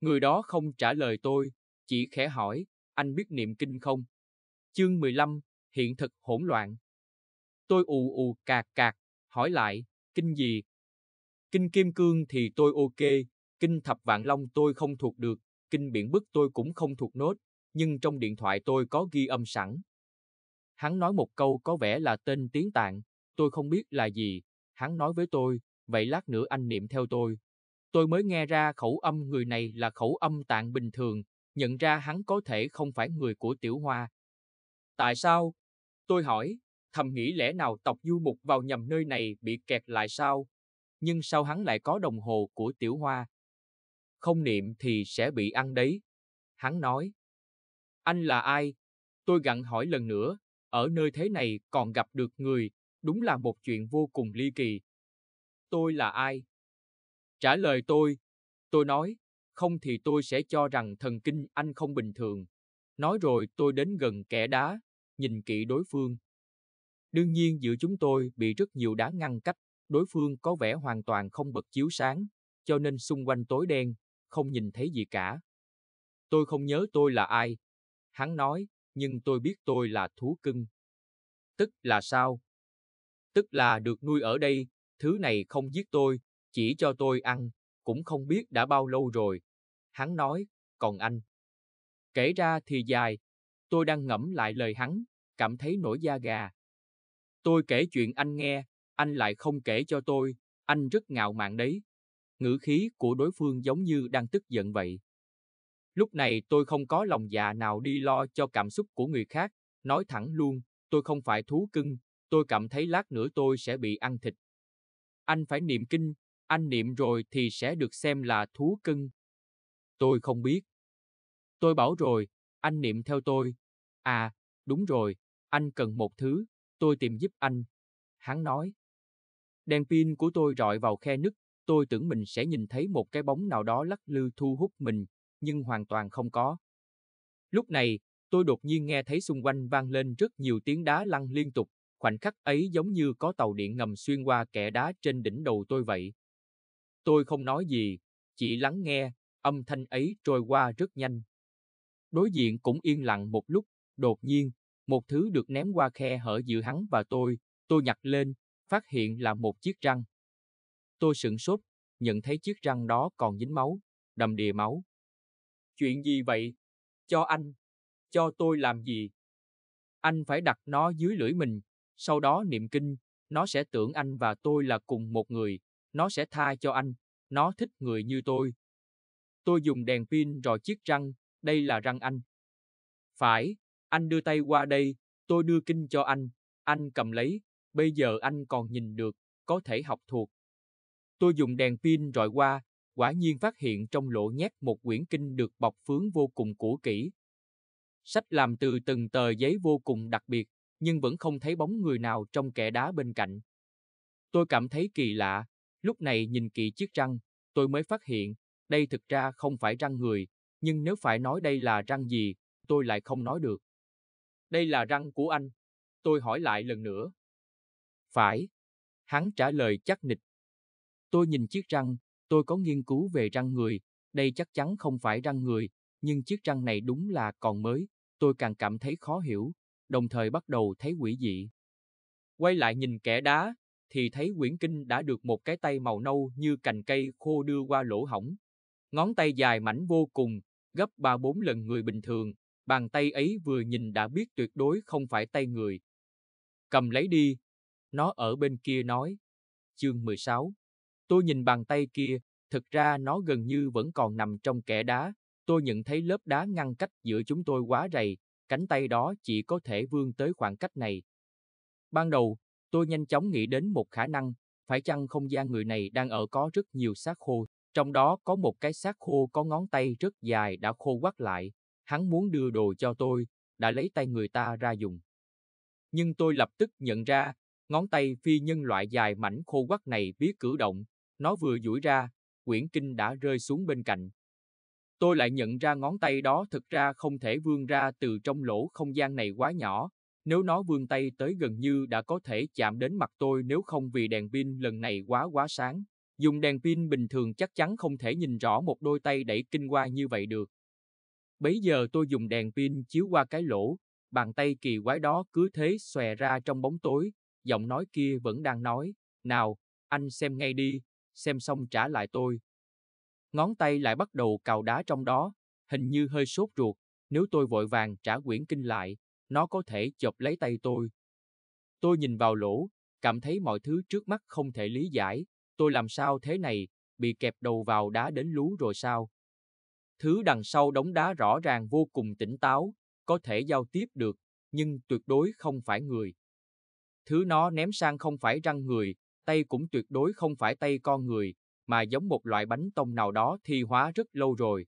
Người đó không trả lời tôi, chỉ khẽ hỏi, anh biết niệm kinh không? Chương 15, hiện thực hỗn loạn. Tôi ù ù cạc cạc, hỏi lại, kinh gì? Kinh Kim Cương thì tôi ok, kinh Thập Vạn Long tôi không thuộc được, kinh Biển Bức tôi cũng không thuộc nốt, nhưng trong điện thoại tôi có ghi âm sẵn. Hắn nói một câu có vẻ là tên tiếng tạng, tôi không biết là gì, hắn nói với tôi, vậy lát nữa anh niệm theo tôi. Tôi mới nghe ra khẩu âm người này là khẩu âm tạng bình thường, nhận ra hắn có thể không phải người của Tiểu Hoa. Tại sao? Tôi hỏi, thầm nghĩ lẽ nào tộc du mục vào nhầm nơi này bị kẹt lại sao? Nhưng sao hắn lại có đồng hồ của Tiểu Hoa? Không niệm thì sẽ bị ăn đấy. Hắn nói. Anh là ai? Tôi gặn hỏi lần nữa, ở nơi thế này còn gặp được người, đúng là một chuyện vô cùng ly kỳ. Tôi là ai? Trả lời tôi. Tôi nói, không thì tôi sẽ cho rằng thần kinh anh không bình thường. Nói rồi tôi đến gần kẻ đá, nhìn kỹ đối phương. Đương nhiên giữa chúng tôi bị rất nhiều đá ngăn cách, đối phương có vẻ hoàn toàn không bật chiếu sáng, cho nên xung quanh tối đen, không nhìn thấy gì cả. Tôi không nhớ tôi là ai. Hắn nói, nhưng tôi biết tôi là thú cưng. Tức là sao? Tức là được nuôi ở đây, thứ này không giết tôi, chỉ cho tôi ăn, cũng không biết đã bao lâu rồi. Hắn nói, còn anh. Kể ra thì dài, tôi đang ngẫm lại lời hắn, cảm thấy nổi da gà. Tôi kể chuyện anh nghe, anh lại không kể cho tôi, anh rất ngạo mạn đấy. Ngữ khí của đối phương giống như đang tức giận vậy. Lúc này tôi không có lòng dạ nào đi lo cho cảm xúc của người khác, nói thẳng luôn, tôi không phải thú cưng, tôi cảm thấy lát nữa tôi sẽ bị ăn thịt. Anh phải niệm kinh, anh niệm rồi thì sẽ được xem là thú cưng. Tôi không biết. Tôi bảo rồi, anh niệm theo tôi. À, đúng rồi, anh cần một thứ, tôi tìm giúp anh. Hắn nói. Đèn pin của tôi rọi vào khe nứt, tôi tưởng mình sẽ nhìn thấy một cái bóng nào đó lắc lư thu hút mình, nhưng hoàn toàn không có. Lúc này, tôi đột nhiên nghe thấy xung quanh vang lên rất nhiều tiếng đá lăn liên tục, khoảnh khắc ấy giống như có tàu điện ngầm xuyên qua kẻ đá trên đỉnh đầu tôi vậy. Tôi không nói gì, chỉ lắng nghe, âm thanh ấy trôi qua rất nhanh. Đối diện cũng yên lặng một lúc, đột nhiên, một thứ được ném qua khe hở giữa hắn và tôi, tôi nhặt lên, phát hiện là một chiếc răng. Tôi sửng sốt, nhận thấy chiếc răng đó còn dính máu, đầm đìa máu. Chuyện gì vậy? Cho anh. Cho tôi làm gì? Anh phải đặt nó dưới lưỡi mình, sau đó niệm kinh, nó sẽ tưởng anh và tôi là cùng một người, nó sẽ tha cho anh, nó thích người như tôi. Tôi dùng đèn pin rồi chiếc răng, đây là răng anh. Phải, anh đưa tay qua đây, tôi đưa kinh cho anh, anh cầm lấy, bây giờ anh còn nhìn được, có thể học thuộc. Tôi dùng đèn pin rọi qua, quả nhiên phát hiện trong lỗ nhét một quyển kinh được bọc phướng vô cùng cũ kỹ. Sách làm từ từng tờ giấy vô cùng đặc biệt, nhưng vẫn không thấy bóng người nào trong kẻ đá bên cạnh. Tôi cảm thấy kỳ lạ, lúc này nhìn kỹ chiếc răng, tôi mới phát hiện, đây thực ra không phải răng người, nhưng nếu phải nói đây là răng gì, tôi lại không nói được. Đây là răng của anh. Tôi hỏi lại lần nữa. Phải. Hắn trả lời chắc nịch. Tôi nhìn chiếc răng, Tôi có nghiên cứu về răng người, đây chắc chắn không phải răng người, nhưng chiếc răng này đúng là còn mới, tôi càng cảm thấy khó hiểu, đồng thời bắt đầu thấy quỷ dị. Quay lại nhìn kẻ đá, thì thấy quyển kinh đã được một cái tay màu nâu như cành cây khô đưa qua lỗ hỏng. Ngón tay dài mảnh vô cùng, gấp ba bốn lần người bình thường, bàn tay ấy vừa nhìn đã biết tuyệt đối không phải tay người. Cầm lấy đi, nó ở bên kia nói. Chương 16 Tôi nhìn bàn tay kia, thực ra nó gần như vẫn còn nằm trong kẽ đá. Tôi nhận thấy lớp đá ngăn cách giữa chúng tôi quá dày, cánh tay đó chỉ có thể vươn tới khoảng cách này. Ban đầu, tôi nhanh chóng nghĩ đến một khả năng, phải chăng không gian người này đang ở có rất nhiều xác khô, trong đó có một cái xác khô có ngón tay rất dài đã khô quắt lại, hắn muốn đưa đồ cho tôi, đã lấy tay người ta ra dùng. Nhưng tôi lập tức nhận ra, ngón tay phi nhân loại dài mảnh khô quắt này biết cử động, nó vừa duỗi ra, quyển kinh đã rơi xuống bên cạnh. Tôi lại nhận ra ngón tay đó thực ra không thể vươn ra từ trong lỗ không gian này quá nhỏ, nếu nó vươn tay tới gần như đã có thể chạm đến mặt tôi nếu không vì đèn pin lần này quá quá sáng. Dùng đèn pin bình thường chắc chắn không thể nhìn rõ một đôi tay đẩy kinh qua như vậy được. Bấy giờ tôi dùng đèn pin chiếu qua cái lỗ, bàn tay kỳ quái đó cứ thế xòe ra trong bóng tối, giọng nói kia vẫn đang nói, nào, anh xem ngay đi, xem xong trả lại tôi. Ngón tay lại bắt đầu cào đá trong đó, hình như hơi sốt ruột, nếu tôi vội vàng trả quyển kinh lại, nó có thể chộp lấy tay tôi. Tôi nhìn vào lỗ, cảm thấy mọi thứ trước mắt không thể lý giải, tôi làm sao thế này, bị kẹp đầu vào đá đến lú rồi sao? Thứ đằng sau đống đá rõ ràng vô cùng tỉnh táo, có thể giao tiếp được, nhưng tuyệt đối không phải người. Thứ nó ném sang không phải răng người, tay cũng tuyệt đối không phải tay con người, mà giống một loại bánh tông nào đó thi hóa rất lâu rồi.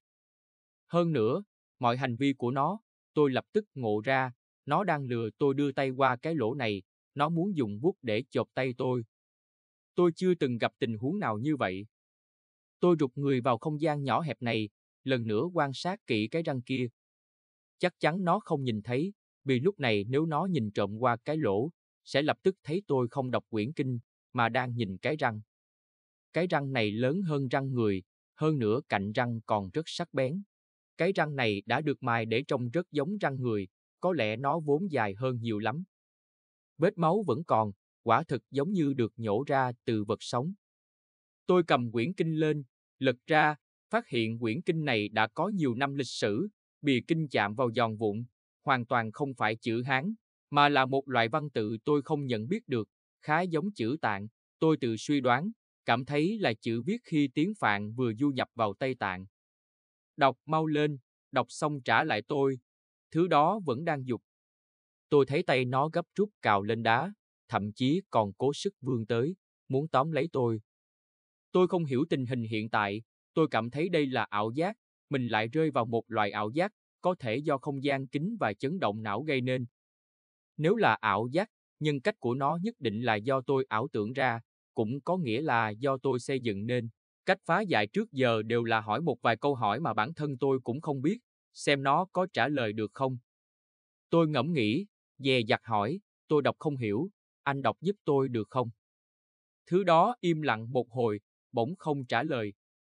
Hơn nữa, mọi hành vi của nó, tôi lập tức ngộ ra, nó đang lừa tôi đưa tay qua cái lỗ này, nó muốn dùng bút để chộp tay tôi. Tôi chưa từng gặp tình huống nào như vậy. Tôi rụt người vào không gian nhỏ hẹp này, lần nữa quan sát kỹ cái răng kia. Chắc chắn nó không nhìn thấy, vì lúc này nếu nó nhìn trộm qua cái lỗ, sẽ lập tức thấy tôi không đọc quyển kinh, mà đang nhìn cái răng. Cái răng này lớn hơn răng người, hơn nữa cạnh răng còn rất sắc bén. Cái răng này đã được mài để trông rất giống răng người, có lẽ nó vốn dài hơn nhiều lắm. Vết máu vẫn còn, quả thực giống như được nhổ ra từ vật sống. Tôi cầm quyển kinh lên, lật ra, phát hiện quyển kinh này đã có nhiều năm lịch sử, bìa kinh chạm vào giòn vụn, hoàn toàn không phải chữ Hán, mà là một loại văn tự tôi không nhận biết được, khá giống chữ Tạng. Tôi tự suy đoán, cảm thấy là chữ viết khi tiếng Phạn vừa du nhập vào Tây Tạng. Đọc mau lên, đọc xong trả lại tôi. Thứ đó vẫn đang dục. Tôi thấy tay nó gấp rút cào lên đá, thậm chí còn cố sức vươn tới, muốn tóm lấy tôi. Tôi không hiểu tình hình hiện tại, tôi cảm thấy đây là ảo giác, mình lại rơi vào một loại ảo giác, có thể do không gian kính và chấn động não gây nên. Nếu là ảo giác nhưng cách của nó nhất định là do tôi ảo tưởng ra, cũng có nghĩa là do tôi xây dựng nên. Cách phá giải trước giờ đều là hỏi một vài câu hỏi mà bản thân tôi cũng không biết, xem nó có trả lời được không. Tôi ngẫm nghĩ, dè dặt hỏi, tôi đọc không hiểu, anh đọc giúp tôi được không? Thứ đó im lặng một hồi, bỗng không trả lời.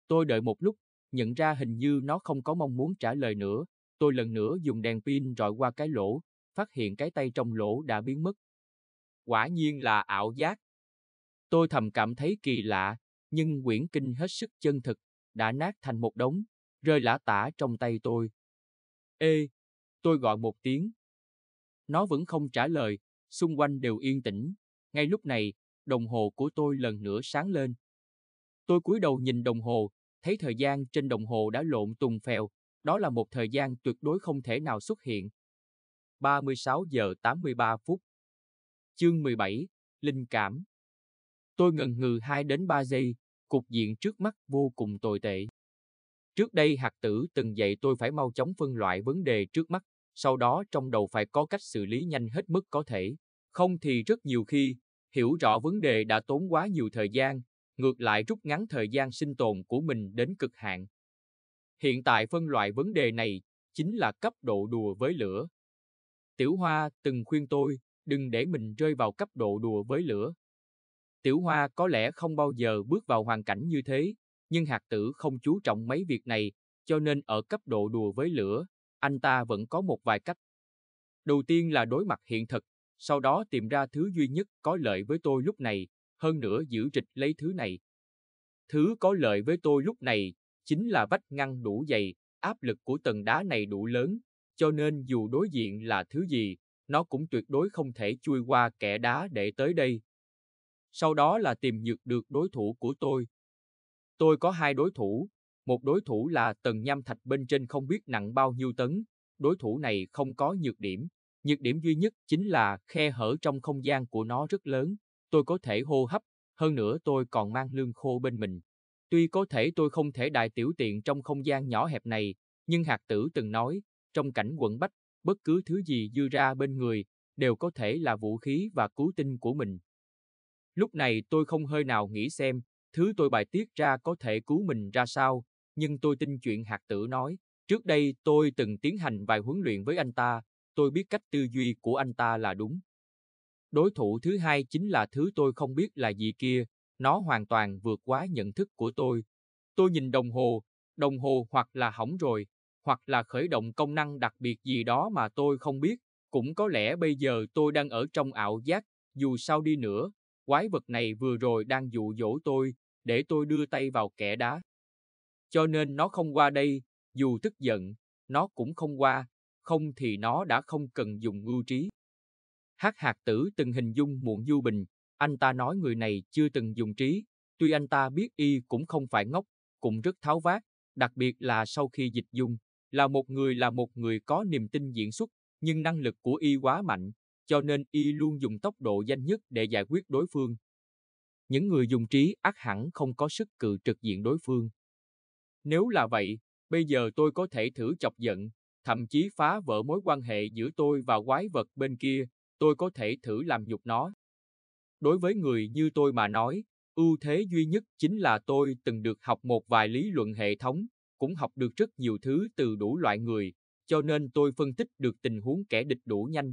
Tôi đợi một lúc, nhận ra hình như nó không có mong muốn trả lời nữa. Tôi lần nữa dùng đèn pin rọi qua cái lỗ, phát hiện cái tay trong lỗ đã biến mất, quả nhiên là ảo giác. Tôi thầm cảm thấy kỳ lạ, nhưng quyển kinh hết sức chân thực, đã nát thành một đống, rơi lã tả trong tay tôi. Ê, tôi gọi một tiếng. Nó vẫn không trả lời, xung quanh đều yên tĩnh. Ngay lúc này, đồng hồ của tôi lần nữa sáng lên. Tôi cúi đầu nhìn đồng hồ, thấy thời gian trên đồng hồ đã lộn tùng phèo, đó là một thời gian tuyệt đối không thể nào xuất hiện. 36 giờ 83 phút. Chương 17, Linh cảm Tôi ngần ngừ 2 đến 3 giây, cục diện trước mắt vô cùng tồi tệ. Trước đây hạt tử từng dạy tôi phải mau chóng phân loại vấn đề trước mắt, sau đó trong đầu phải có cách xử lý nhanh hết mức có thể. Không thì rất nhiều khi, hiểu rõ vấn đề đã tốn quá nhiều thời gian, ngược lại rút ngắn thời gian sinh tồn của mình đến cực hạn. Hiện tại phân loại vấn đề này chính là cấp độ đùa với lửa. Tiểu Hoa từng khuyên tôi đừng để mình rơi vào cấp độ đùa với lửa. Tiểu Hoa có lẽ không bao giờ bước vào hoàn cảnh như thế, nhưng hạt tử không chú trọng mấy việc này, cho nên ở cấp độ đùa với lửa, anh ta vẫn có một vài cách. Đầu tiên là đối mặt hiện thực, sau đó tìm ra thứ duy nhất có lợi với tôi lúc này, hơn nữa giữ trịch lấy thứ này. Thứ có lợi với tôi lúc này chính là vách ngăn đủ dày, áp lực của tầng đá này đủ lớn, cho nên dù đối diện là thứ gì, nó cũng tuyệt đối không thể chui qua kẻ đá để tới đây. Sau đó là tìm nhược được đối thủ của tôi. Tôi có hai đối thủ, một đối thủ là tầng nham thạch bên trên không biết nặng bao nhiêu tấn, đối thủ này không có nhược điểm. Nhược điểm duy nhất chính là khe hở trong không gian của nó rất lớn, tôi có thể hô hấp, hơn nữa tôi còn mang lương khô bên mình. Tuy có thể tôi không thể đại tiểu tiện trong không gian nhỏ hẹp này, nhưng hạt tử từng nói, trong cảnh quận bách bất cứ thứ gì dư ra bên người đều có thể là vũ khí và cứu tinh của mình. Lúc này tôi không hơi nào nghĩ xem, thứ tôi bài tiết ra có thể cứu mình ra sao, nhưng tôi tin chuyện hạt tử nói. Trước đây tôi từng tiến hành vài huấn luyện với anh ta, tôi biết cách tư duy của anh ta là đúng. Đối thủ thứ hai chính là thứ tôi không biết là gì kia, nó hoàn toàn vượt quá nhận thức của tôi. Tôi nhìn đồng hồ, đồng hồ hoặc là hỏng rồi, hoặc là khởi động công năng đặc biệt gì đó mà tôi không biết, cũng có lẽ bây giờ tôi đang ở trong ảo giác, dù sao đi nữa, quái vật này vừa rồi đang dụ dỗ tôi, để tôi đưa tay vào kẻ đá. Cho nên nó không qua đây, dù tức giận, nó cũng không qua, không thì nó đã không cần dùng mưu trí. Hát hạt tử từng hình dung muộn du bình, anh ta nói người này chưa từng dùng trí, tuy anh ta biết y cũng không phải ngốc, cũng rất tháo vát, đặc biệt là sau khi dịch dung là một người là một người có niềm tin diễn xuất, nhưng năng lực của y quá mạnh, cho nên y luôn dùng tốc độ danh nhất để giải quyết đối phương. Những người dùng trí ác hẳn không có sức cự trực diện đối phương. Nếu là vậy, bây giờ tôi có thể thử chọc giận, thậm chí phá vỡ mối quan hệ giữa tôi và quái vật bên kia, tôi có thể thử làm nhục nó. Đối với người như tôi mà nói, ưu thế duy nhất chính là tôi từng được học một vài lý luận hệ thống, cũng học được rất nhiều thứ từ đủ loại người, cho nên tôi phân tích được tình huống kẻ địch đủ nhanh.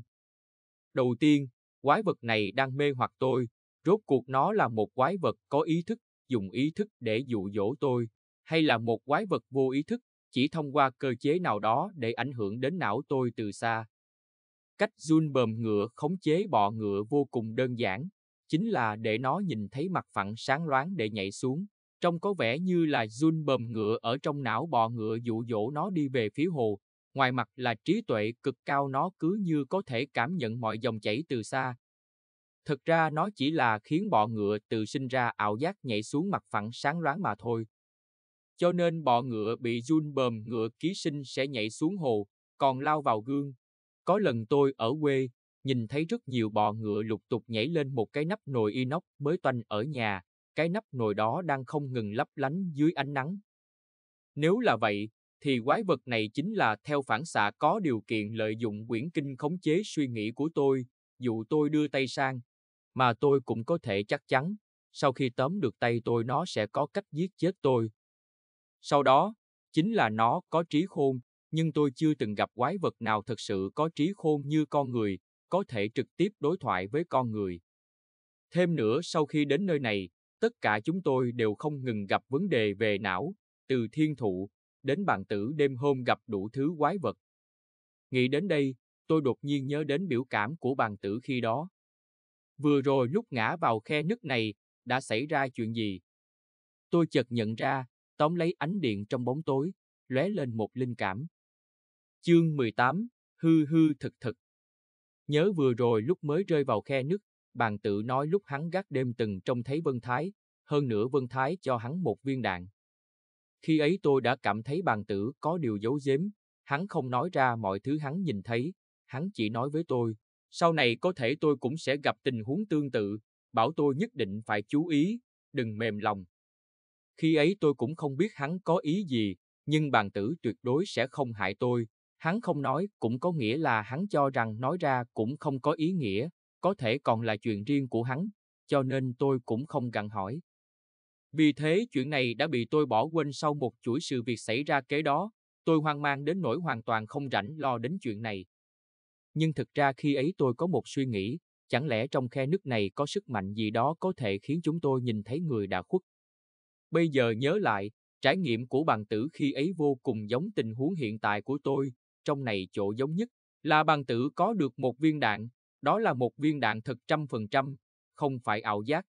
Đầu tiên, quái vật này đang mê hoặc tôi, rốt cuộc nó là một quái vật có ý thức, dùng ý thức để dụ dỗ tôi, hay là một quái vật vô ý thức, chỉ thông qua cơ chế nào đó để ảnh hưởng đến não tôi từ xa. Cách run bờm ngựa khống chế bọ ngựa vô cùng đơn giản, chính là để nó nhìn thấy mặt phẳng sáng loáng để nhảy xuống, Trông có vẻ như là Jun bầm ngựa ở trong não bò ngựa dụ dỗ nó đi về phía hồ. Ngoài mặt là trí tuệ cực cao nó cứ như có thể cảm nhận mọi dòng chảy từ xa. Thực ra nó chỉ là khiến bọ ngựa tự sinh ra ảo giác nhảy xuống mặt phẳng sáng loáng mà thôi. Cho nên bọ ngựa bị Jun bầm ngựa ký sinh sẽ nhảy xuống hồ, còn lao vào gương. Có lần tôi ở quê, nhìn thấy rất nhiều bọ ngựa lục tục nhảy lên một cái nắp nồi inox mới toanh ở nhà, cái nắp nồi đó đang không ngừng lấp lánh dưới ánh nắng. Nếu là vậy, thì quái vật này chính là theo phản xạ có điều kiện lợi dụng quyển kinh khống chế suy nghĩ của tôi, dù tôi đưa tay sang, mà tôi cũng có thể chắc chắn, sau khi tóm được tay tôi nó sẽ có cách giết chết tôi. Sau đó, chính là nó có trí khôn, nhưng tôi chưa từng gặp quái vật nào thật sự có trí khôn như con người, có thể trực tiếp đối thoại với con người. Thêm nữa, sau khi đến nơi này, tất cả chúng tôi đều không ngừng gặp vấn đề về não, từ thiên thụ, đến bàn tử đêm hôm gặp đủ thứ quái vật. Nghĩ đến đây, tôi đột nhiên nhớ đến biểu cảm của bàn tử khi đó. Vừa rồi lúc ngã vào khe nứt này, đã xảy ra chuyện gì? Tôi chợt nhận ra, tóm lấy ánh điện trong bóng tối, lóe lên một linh cảm. Chương 18, hư hư thực thực. Nhớ vừa rồi lúc mới rơi vào khe nứt, bàn tự nói lúc hắn gác đêm từng trông thấy Vân Thái, hơn nữa Vân Thái cho hắn một viên đạn. Khi ấy tôi đã cảm thấy bàn tử có điều giấu giếm, hắn không nói ra mọi thứ hắn nhìn thấy, hắn chỉ nói với tôi, sau này có thể tôi cũng sẽ gặp tình huống tương tự, bảo tôi nhất định phải chú ý, đừng mềm lòng. Khi ấy tôi cũng không biết hắn có ý gì, nhưng bàn tử tuyệt đối sẽ không hại tôi, hắn không nói cũng có nghĩa là hắn cho rằng nói ra cũng không có ý nghĩa, có thể còn là chuyện riêng của hắn, cho nên tôi cũng không gặng hỏi. Vì thế chuyện này đã bị tôi bỏ quên sau một chuỗi sự việc xảy ra kế đó, tôi hoang mang đến nỗi hoàn toàn không rảnh lo đến chuyện này. Nhưng thực ra khi ấy tôi có một suy nghĩ, chẳng lẽ trong khe nước này có sức mạnh gì đó có thể khiến chúng tôi nhìn thấy người đã khuất. Bây giờ nhớ lại, trải nghiệm của bàn tử khi ấy vô cùng giống tình huống hiện tại của tôi, trong này chỗ giống nhất là bàn tử có được một viên đạn, đó là một viên đạn thật trăm phần trăm, không phải ảo giác.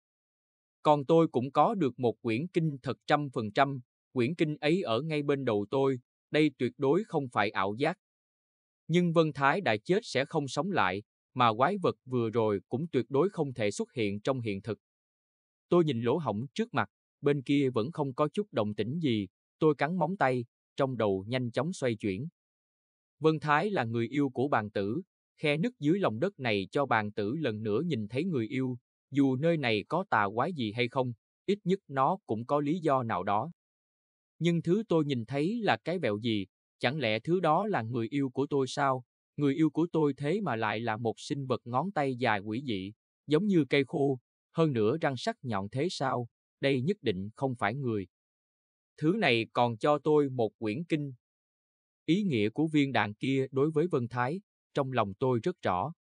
Còn tôi cũng có được một quyển kinh thật trăm phần trăm, quyển kinh ấy ở ngay bên đầu tôi, đây tuyệt đối không phải ảo giác. Nhưng Vân Thái đã chết sẽ không sống lại, mà quái vật vừa rồi cũng tuyệt đối không thể xuất hiện trong hiện thực. Tôi nhìn lỗ hổng trước mặt, bên kia vẫn không có chút động tĩnh gì, tôi cắn móng tay, trong đầu nhanh chóng xoay chuyển. Vân Thái là người yêu của bàn tử, khe nứt dưới lòng đất này cho bàn tử lần nữa nhìn thấy người yêu, dù nơi này có tà quái gì hay không, ít nhất nó cũng có lý do nào đó. Nhưng thứ tôi nhìn thấy là cái vẹo gì, chẳng lẽ thứ đó là người yêu của tôi sao? Người yêu của tôi thế mà lại là một sinh vật ngón tay dài quỷ dị, giống như cây khô, hơn nữa răng sắc nhọn thế sao, đây nhất định không phải người. Thứ này còn cho tôi một quyển kinh. Ý nghĩa của viên đạn kia đối với Vân Thái, trong lòng tôi rất rõ.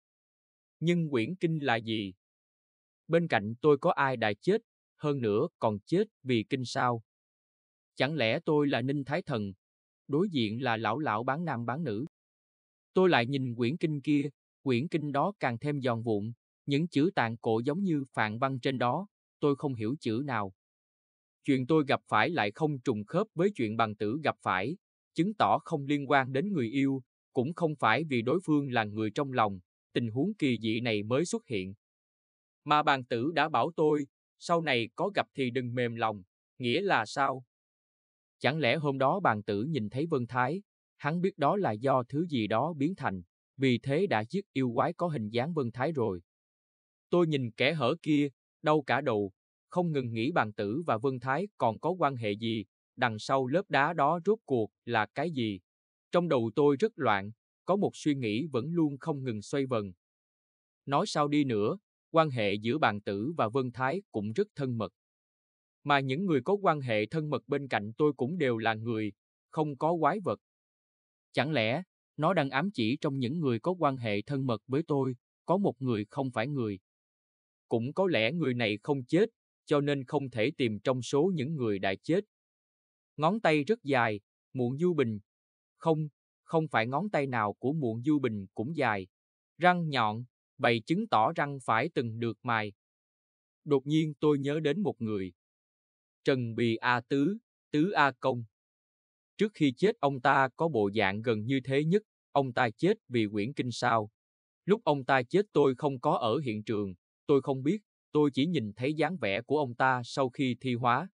Nhưng quyển kinh là gì? Bên cạnh tôi có ai đã chết, hơn nữa còn chết vì kinh sao? Chẳng lẽ tôi là Ninh Thái Thần, đối diện là lão lão bán nam bán nữ? Tôi lại nhìn quyển kinh kia, quyển kinh đó càng thêm giòn vụn, những chữ tàn cổ giống như phạn văn trên đó, tôi không hiểu chữ nào. Chuyện tôi gặp phải lại không trùng khớp với chuyện bằng tử gặp phải, chứng tỏ không liên quan đến người yêu, cũng không phải vì đối phương là người trong lòng, tình huống kỳ dị này mới xuất hiện. Mà bàn tử đã bảo tôi, sau này có gặp thì đừng mềm lòng, nghĩa là sao? Chẳng lẽ hôm đó bàn tử nhìn thấy Vân Thái, hắn biết đó là do thứ gì đó biến thành, vì thế đã giết yêu quái có hình dáng Vân Thái rồi. Tôi nhìn kẻ hở kia, đau cả đầu, không ngừng nghĩ bàn tử và Vân Thái còn có quan hệ gì, đằng sau lớp đá đó rốt cuộc là cái gì. Trong đầu tôi rất loạn, có một suy nghĩ vẫn luôn không ngừng xoay vần. Nói sao đi nữa, quan hệ giữa bàn tử và Vân Thái cũng rất thân mật. Mà những người có quan hệ thân mật bên cạnh tôi cũng đều là người, không có quái vật. Chẳng lẽ, nó đang ám chỉ trong những người có quan hệ thân mật với tôi, có một người không phải người. Cũng có lẽ người này không chết, cho nên không thể tìm trong số những người đã chết. Ngón tay rất dài, muộn du bình, không, không phải ngón tay nào của muộn du bình cũng dài. Răng nhọn, bày chứng tỏ răng phải từng được mài. Đột nhiên tôi nhớ đến một người. Trần Bì A Tứ, Tứ A Công. Trước khi chết ông ta có bộ dạng gần như thế nhất, ông ta chết vì quyển kinh sao. Lúc ông ta chết tôi không có ở hiện trường, tôi không biết, tôi chỉ nhìn thấy dáng vẻ của ông ta sau khi thi hóa.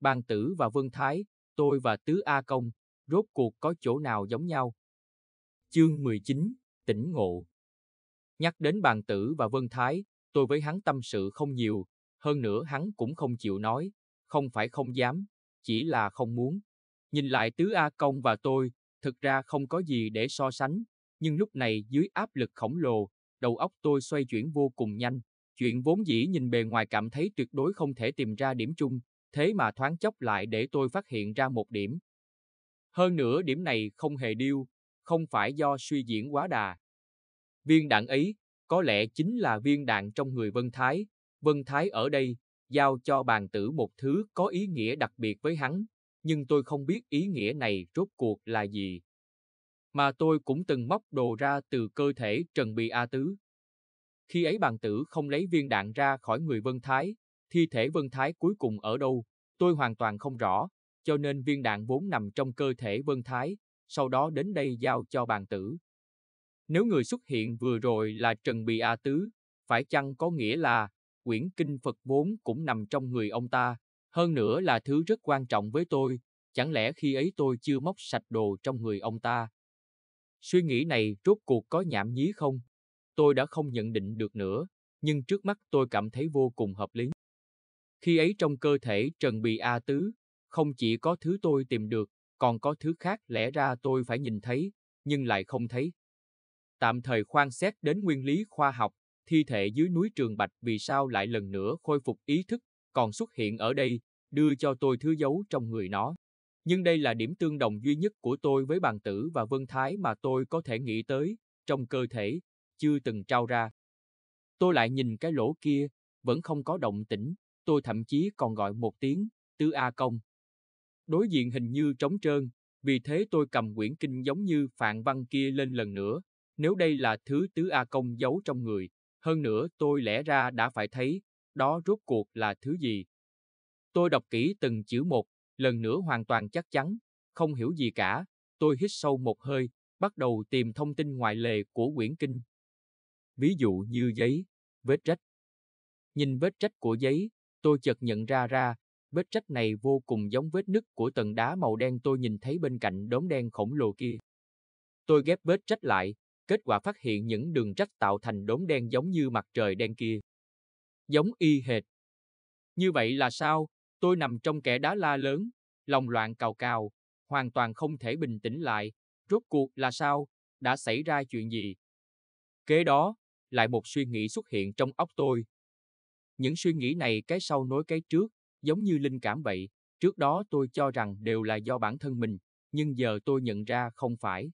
Ban Tử và Vân Thái, tôi và Tứ A Công, rốt cuộc có chỗ nào giống nhau. Chương 19, tỉnh ngộ Nhắc đến bàn tử và Vân Thái, tôi với hắn tâm sự không nhiều, hơn nữa hắn cũng không chịu nói, không phải không dám, chỉ là không muốn. Nhìn lại Tứ A Công và tôi, thực ra không có gì để so sánh, nhưng lúc này dưới áp lực khổng lồ, đầu óc tôi xoay chuyển vô cùng nhanh. Chuyện vốn dĩ nhìn bề ngoài cảm thấy tuyệt đối không thể tìm ra điểm chung, thế mà thoáng chốc lại để tôi phát hiện ra một điểm, hơn nữa điểm này không hề điêu, không phải do suy diễn quá đà. Viên đạn ấy có lẽ chính là viên đạn trong người Vân Thái. Vân Thái ở đây giao cho bàn tử một thứ có ý nghĩa đặc biệt với hắn, nhưng tôi không biết ý nghĩa này rốt cuộc là gì. Mà tôi cũng từng móc đồ ra từ cơ thể Trần Bì A Tứ. Khi ấy bàn tử không lấy viên đạn ra khỏi người Vân Thái, thi thể Vân Thái cuối cùng ở đâu, tôi hoàn toàn không rõ, cho nên viên đạn vốn nằm trong cơ thể Vân Thái, sau đó đến đây giao cho bàn tử. Nếu người xuất hiện vừa rồi là Trần Bì A Tứ, phải chăng có nghĩa là quyển kinh Phật vốn cũng nằm trong người ông ta, hơn nữa là thứ rất quan trọng với tôi, chẳng lẽ khi ấy tôi chưa móc sạch đồ trong người ông ta? Suy nghĩ này rốt cuộc có nhảm nhí không? Tôi đã không nhận định được nữa, nhưng trước mắt tôi cảm thấy vô cùng hợp lý. Khi ấy trong cơ thể Trần Bì A Tứ không chỉ có thứ tôi tìm được, còn có thứ khác lẽ ra tôi phải nhìn thấy, nhưng lại không thấy. Tạm thời khoan xét đến nguyên lý khoa học, thi thể dưới núi Trường Bạch vì sao lại lần nữa khôi phục ý thức, còn xuất hiện ở đây, đưa cho tôi thứ dấu trong người nó. Nhưng đây là điểm tương đồng duy nhất của tôi với bàn tử và Vân Thái mà tôi có thể nghĩ tới, trong cơ thể, chưa từng trao ra. Tôi lại nhìn cái lỗ kia, vẫn không có động tĩnh, tôi thậm chí còn gọi một tiếng, tứ A công. Đối diện hình như trống trơn, vì thế tôi cầm quyển kinh giống như Phạm Văn kia lên lần nữa, nếu đây là thứ tứ A Công giấu trong người, hơn nữa tôi lẽ ra đã phải thấy, đó rốt cuộc là thứ gì. Tôi đọc kỹ từng chữ một, lần nữa hoàn toàn chắc chắn, không hiểu gì cả, tôi hít sâu một hơi, bắt đầu tìm thông tin ngoại lề của quyển kinh. Ví dụ như giấy, vết rách. Nhìn vết rách của giấy, tôi chợt nhận ra ra, vết rách này vô cùng giống vết nứt của tầng đá màu đen tôi nhìn thấy bên cạnh đốm đen khổng lồ kia. Tôi ghép vết rách lại, kết quả phát hiện những đường rách tạo thành đốm đen giống như mặt trời đen kia. Giống y hệt. Như vậy là sao? Tôi nằm trong kẻ đá la lớn, lòng loạn cào cào, hoàn toàn không thể bình tĩnh lại. Rốt cuộc là sao? Đã xảy ra chuyện gì? Kế đó, lại một suy nghĩ xuất hiện trong óc tôi. Những suy nghĩ này cái sau nối cái trước, giống như linh cảm vậy, trước đó tôi cho rằng đều là do bản thân mình, nhưng giờ tôi nhận ra không phải.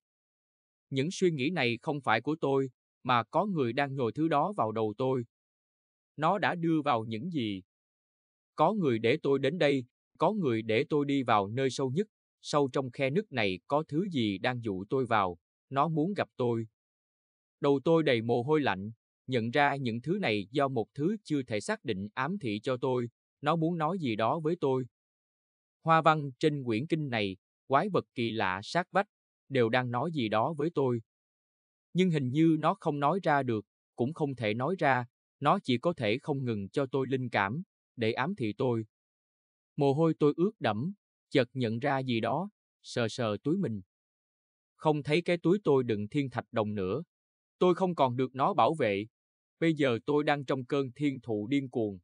Những suy nghĩ này không phải của tôi, mà có người đang nhồi thứ đó vào đầu tôi. Nó đã đưa vào những gì? Có người để tôi đến đây, có người để tôi đi vào nơi sâu nhất, sâu trong khe nứt này có thứ gì đang dụ tôi vào, nó muốn gặp tôi. Đầu tôi đầy mồ hôi lạnh, nhận ra những thứ này do một thứ chưa thể xác định ám thị cho tôi, nó muốn nói gì đó với tôi. Hoa văn trên quyển kinh này, quái vật kỳ lạ sát vách, đều đang nói gì đó với tôi. Nhưng hình như nó không nói ra được, cũng không thể nói ra, nó chỉ có thể không ngừng cho tôi linh cảm, để ám thị tôi. Mồ hôi tôi ướt đẫm, chợt nhận ra gì đó, sờ sờ túi mình. Không thấy cái túi tôi đựng thiên thạch đồng nữa. Tôi không còn được nó bảo vệ. Bây giờ tôi đang trong cơn thiên thụ điên cuồng.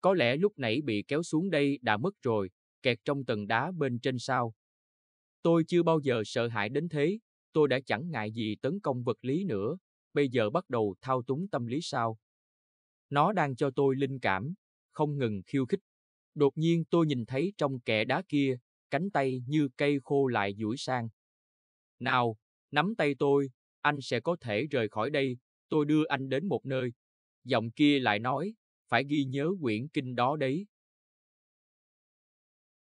Có lẽ lúc nãy bị kéo xuống đây đã mất rồi, kẹt trong tầng đá bên trên sao. Tôi chưa bao giờ sợ hãi đến thế, tôi đã chẳng ngại gì tấn công vật lý nữa, bây giờ bắt đầu thao túng tâm lý sao. Nó đang cho tôi linh cảm, không ngừng khiêu khích. Đột nhiên tôi nhìn thấy trong kẻ đá kia, cánh tay như cây khô lại duỗi sang. Nào, nắm tay tôi, anh sẽ có thể rời khỏi đây, tôi đưa anh đến một nơi. Giọng kia lại nói, phải ghi nhớ quyển kinh đó đấy.